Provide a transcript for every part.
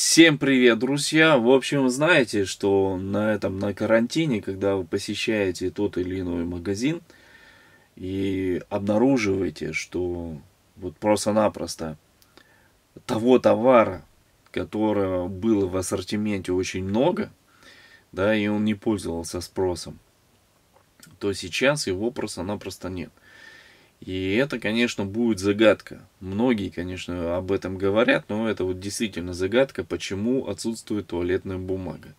Всем привет, друзья! В общем, знаете, что на этом, на карантине, когда вы посещаете тот или иной магазин и обнаруживаете, что вот просто-напросто того товара, которого было в ассортименте очень много, да, и он не пользовался спросом, то сейчас его просто-напросто нет. И это, конечно, будет загадка. Многие, конечно, об этом говорят, но это вот действительно загадка, почему отсутствует туалетная бумага.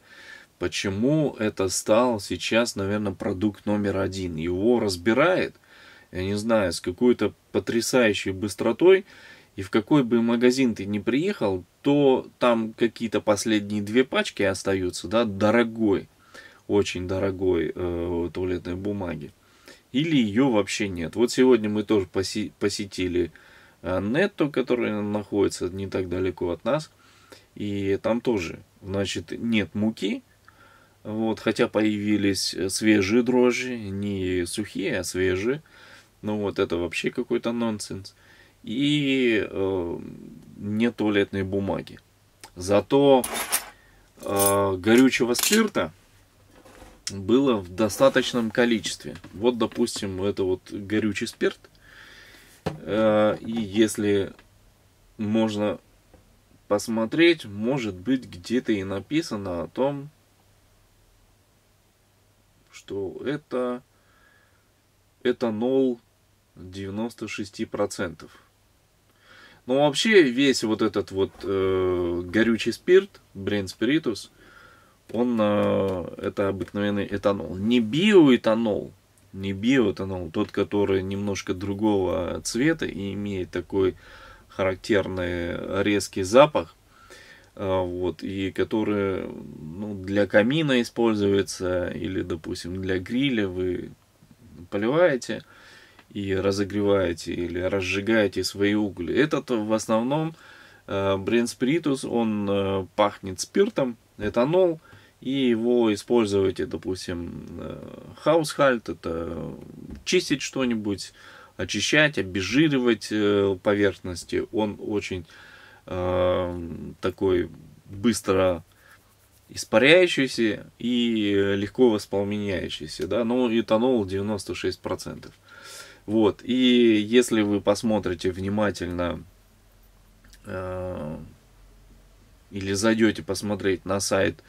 Почему это стал сейчас, наверное, продукт номер один. Его разбирает, я не знаю, с какой-то потрясающей быстротой. И в какой бы магазин ты ни приехал, то там какие-то последние две пачки остаются, да, дорогой, очень дорогой э, туалетной бумаги или ее вообще нет. Вот сегодня мы тоже посетили э, Нетто, который находится не так далеко от нас, и там тоже, значит, нет муки, вот, хотя появились э, свежие дрожжи, не сухие, а свежие. Ну вот, это вообще какой-то нонсенс. И э, нет туалетной бумаги. Зато э, горючего спирта было в достаточном количестве. Вот, допустим, это вот горючий спирт. Э, и если можно посмотреть, может быть, где-то и написано о том, что это этанол 96%. Но вообще весь вот этот вот э, горючий спирт, бренд спиритус, он э, это обыкновенный этанол. Не биоэтанол, не биоэтанол, тот, который немножко другого цвета и имеет такой характерный резкий запах, э, вот, и который ну, для камина используется, или, допустим, для гриля вы поливаете и разогреваете или разжигаете свои угли. Этот в основном э, бренд бренспиритус, он пахнет спиртом, этанол – и его используете, допустим, э, хаусхальт, это чистить что-нибудь, очищать, обезжиривать э, поверхности. Он очень э, такой быстро испаряющийся и легко воспламеняющийся, да, но ну, этанол 96%. Вот, и если вы посмотрите внимательно э, или зайдете посмотреть на сайт э,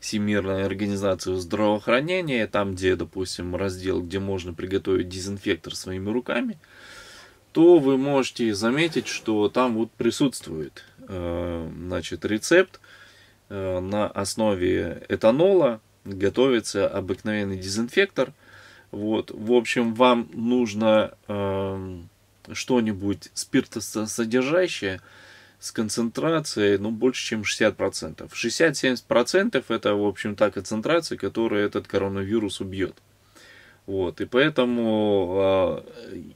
Всемирной организации здравоохранения, там, где, допустим, раздел, где можно приготовить дезинфектор своими руками, то вы можете заметить, что там вот присутствует э, значит, рецепт э, на основе этанола готовится обыкновенный дезинфектор. Вот, в общем, вам нужно э, что-нибудь спиртосодержащее, с концентрацией, ну, больше, чем 60%. 60-70% это, в общем, та концентрация, которую этот коронавирус убьет. Вот, и поэтому а,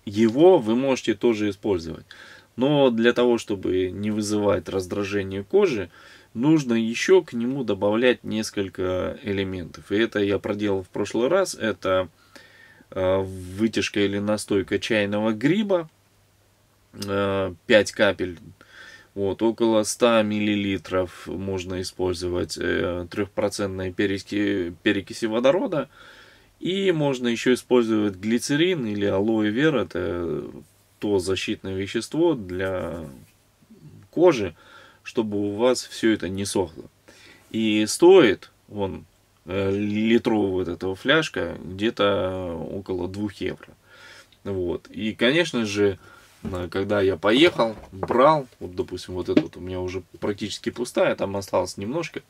его вы можете тоже использовать. Но для того, чтобы не вызывать раздражение кожи, нужно еще к нему добавлять несколько элементов. И это я проделал в прошлый раз. Это а, вытяжка или настойка чайного гриба, 5 а, капель вот, около 100 мл можно использовать э, трехпроцентной переки, перекиси водорода. И можно еще использовать глицерин или алоэ вера. Это то защитное вещество для кожи, чтобы у вас все это не сохло. И стоит он э, литровый вот этого фляжка где-то около 2 евро. Вот. И, конечно же, Э, когда я поехал, брал, вот, допустим, вот этот у меня уже практически пустая, там осталось немножко,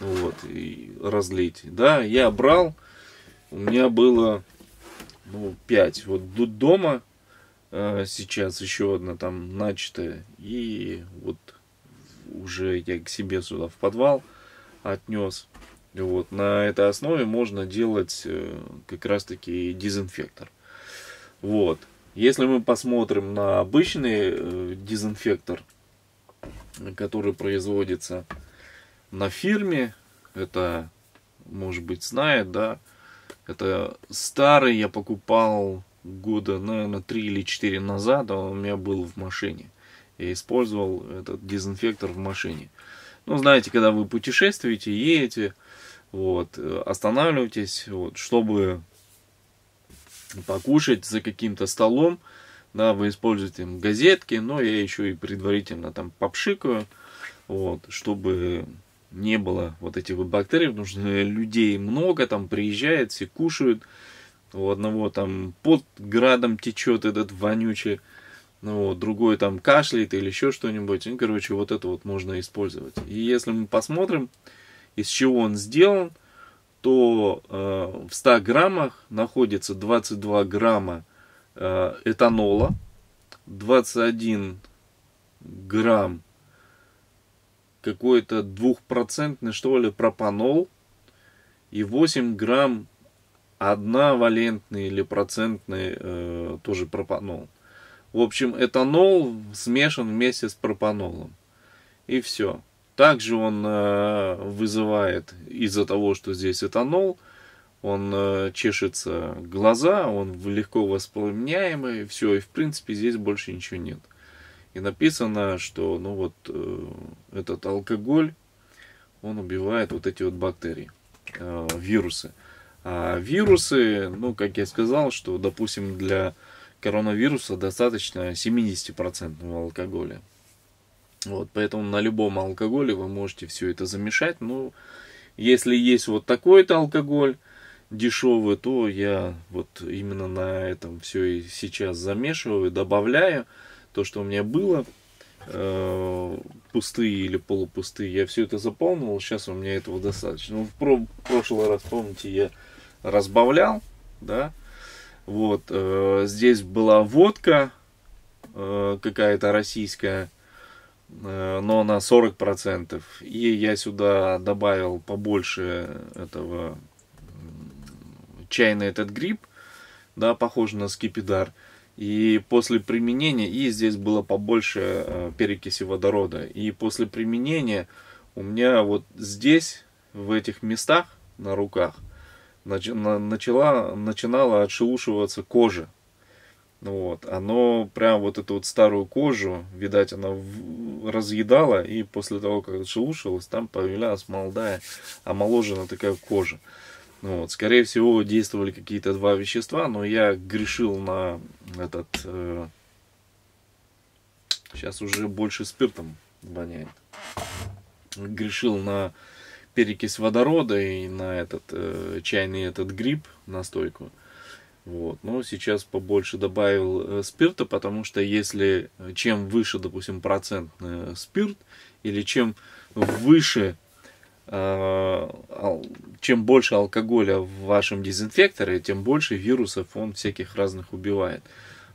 вот, и разлить, да, я брал, у меня было, ну, 5, вот тут дома э, сейчас еще одна там начатая, и вот уже я к себе сюда в подвал отнес, вот, на этой основе можно делать э, как раз таки дезинфектор, вот, если мы посмотрим на обычный э, дезинфектор, который производится на фирме, это, может быть, знает, да, это старый, я покупал года, наверное, 3 или 4 назад, а он у меня был в машине. Я использовал этот дезинфектор в машине. Ну, знаете, когда вы путешествуете, едете, вот, э, останавливаетесь, вот, чтобы покушать за каким-то столом, да, вы используете газетки, но я еще и предварительно там попшикаю, вот, чтобы не было вот этих вот бактерий, потому что людей много, там приезжает, все кушают, у одного там под градом течет этот вонючий, ну, вот, другой там кашляет или еще что-нибудь, ну, короче, вот это вот можно использовать. И если мы посмотрим, из чего он сделан, то э, в 100 граммах находится 22 грамма э, этанола, 21 грамм какой-то двухпроцентный что ли пропанол и 8 грамм одновалентный или процентный э, тоже пропанол. В общем, этанол смешан вместе с пропанолом. И все. Также он э, вызывает из-за того, что здесь этанол, он э, чешется глаза, он легко воспламеняемый, все, и в принципе здесь больше ничего нет. И написано, что ну вот э, этот алкоголь, он убивает вот эти вот бактерии, вирусы. А вирусы, ну как я сказал, что допустим для коронавируса достаточно 70% алкоголя. Вот, поэтому на любом алкоголе вы можете все это замешать. Но ну, если есть вот такой-то алкоголь дешевый, то я вот именно на этом все и сейчас замешиваю, добавляю то, что у меня было э, пустые или полупустые, я все это заполнил, сейчас у меня этого достаточно. Ну, в про прошлый раз, помните, я разбавлял, да, вот, э, здесь была водка э, какая-то российская, Э, но на 40%. И я сюда добавил побольше этого чай на этот гриб, да, похоже на скипидар. И после применения, и здесь было побольше э, перекиси водорода. И после применения у меня вот здесь, в этих местах на руках, начала, начинала отшелушиваться кожа. Вот, оно прям вот эту вот старую кожу, видать, она разъедала, и после того, как отшелушилась, там появлялась молодая, омоложена такая кожа. Ну вот, скорее всего, действовали какие-то два вещества, но я грешил на этот... Э, сейчас уже больше спиртом воняет. Грешил на перекись водорода и на этот э, чайный этот гриб, настойку. Вот. Но сейчас побольше добавил э, спирта, потому что если э, чем выше, допустим, процент э, спирт, или чем выше, чем больше алкоголя в вашем дезинфекторе, тем больше вирусов он всяких разных убивает.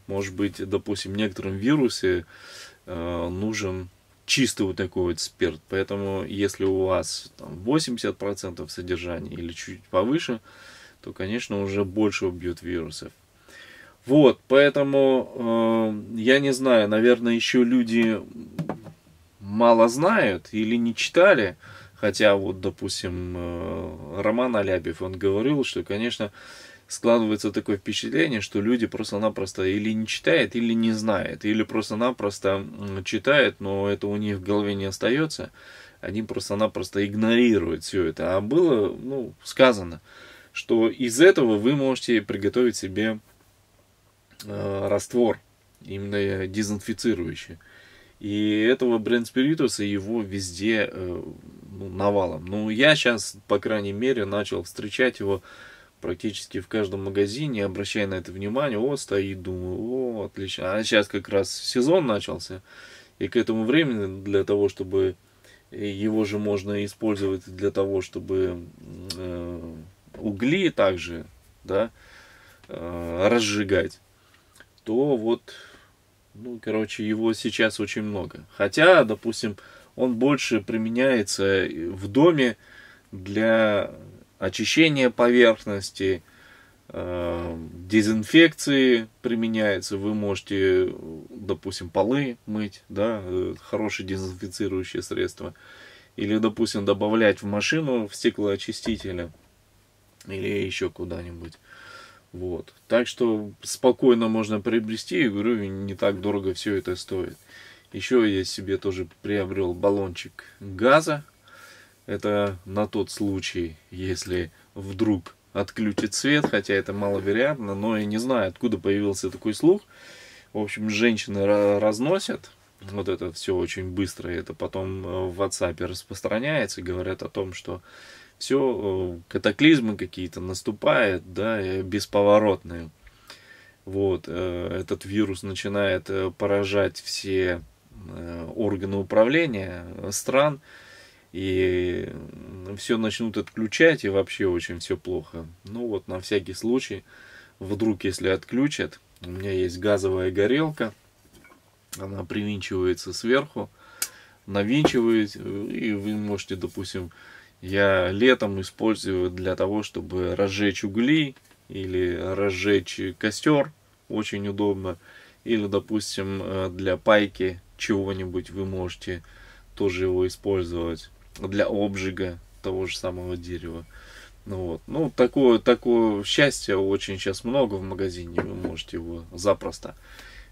Может быть, допустим, некоторым вирусе нужен чистый вот такой вот спирт. Поэтому, если у вас там, 80% содержания или чуть повыше, то, конечно, уже больше убьют вирусов. Вот, поэтому э, я не знаю, наверное, еще люди мало знают или не читали. Хотя вот, допустим, э, Роман Алябьев, он говорил, что, конечно, складывается такое впечатление, что люди просто-напросто или не читают, или не знают, или просто-напросто читают, но это у них в голове не остается. Они просто-напросто игнорируют все это. А было, ну, сказано что из этого вы можете приготовить себе э, раствор, именно э, дезинфицирующий. И этого бренд спиритуса его везде э, ну, навалом. Ну, я сейчас, по крайней мере, начал встречать его практически в каждом магазине, обращая на это внимание. О, стоит, думаю, о, отлично. А сейчас как раз сезон начался. И к этому времени для того, чтобы э, его же можно использовать для того, чтобы э, угли также да, э, разжигать, то вот, ну, короче, его сейчас очень много. Хотя, допустим, он больше применяется в доме для очищения поверхности, э, дезинфекции применяется. Вы можете, допустим, полы мыть, да, э, хорошее дезинфицирующее средство. Или, допустим, добавлять в машину в стеклоочистителя – или еще куда-нибудь. Вот. Так что спокойно можно приобрести, и говорю, не так дорого все это стоит. Еще я себе тоже приобрел баллончик газа. Это на тот случай, если вдруг отключит свет, хотя это маловероятно, но я не знаю, откуда появился такой слух. В общем, женщины разносят вот это все очень быстро, и это потом э, в WhatsApp распространяется, говорят о том, что все э, катаклизмы какие-то наступают, да, бесповоротные. Вот, э, этот вирус начинает э, поражать все органы управления стран, и все начнут отключать, и вообще очень все плохо. Ну вот, на всякий случай, вдруг если отключат, у меня есть газовая горелка, она привинчивается сверху, навинчивает, и вы можете, допустим, я летом использую для того, чтобы разжечь угли или разжечь костер, очень удобно. Или, допустим, э, для пайки чего-нибудь вы можете тоже его использовать для обжига того же самого дерева. Ну вот. Ну, такое, такое счастье очень сейчас много в магазине. Вы можете его запросто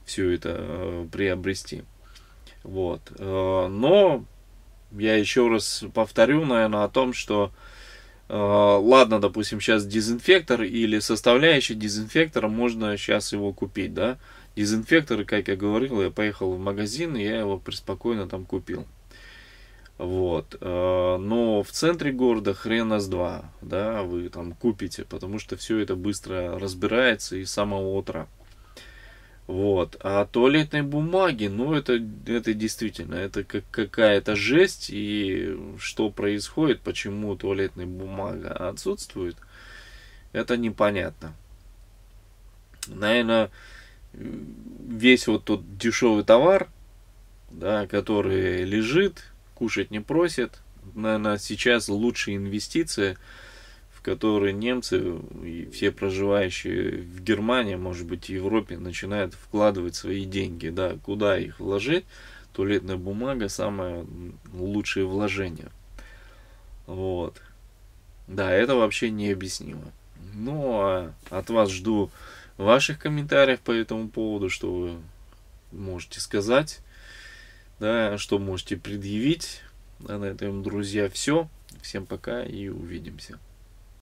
все это э, приобрести. Вот. Э, но я еще раз повторю, наверное, о том, что э, ладно, допустим, сейчас дезинфектор или составляющий дезинфектора, можно сейчас его купить, да. Дезинфекторы, как я говорил, я поехал в магазин, и я его преспокойно там купил. Вот. Э, но в центре города хрена с два, да, вы там купите, потому что все это быстро разбирается и с самого утра. Вот. А туалетной бумаги, ну это, это действительно, это как какая-то жесть. И что происходит, почему туалетная бумага отсутствует, это непонятно. Наверное, весь вот тот дешевый товар, да, который лежит, кушать не просит, наверное, сейчас лучшая инвестиция – которые немцы и все проживающие в Германии, может быть, в Европе начинают вкладывать свои деньги. Да, куда их вложить? Туалетная бумага самое лучшее вложение. Вот. Да, это вообще необъяснимо. Ну, а от вас жду ваших комментариев по этому поводу, что вы можете сказать, да, что можете предъявить. А на этом, друзья, все. Всем пока и увидимся.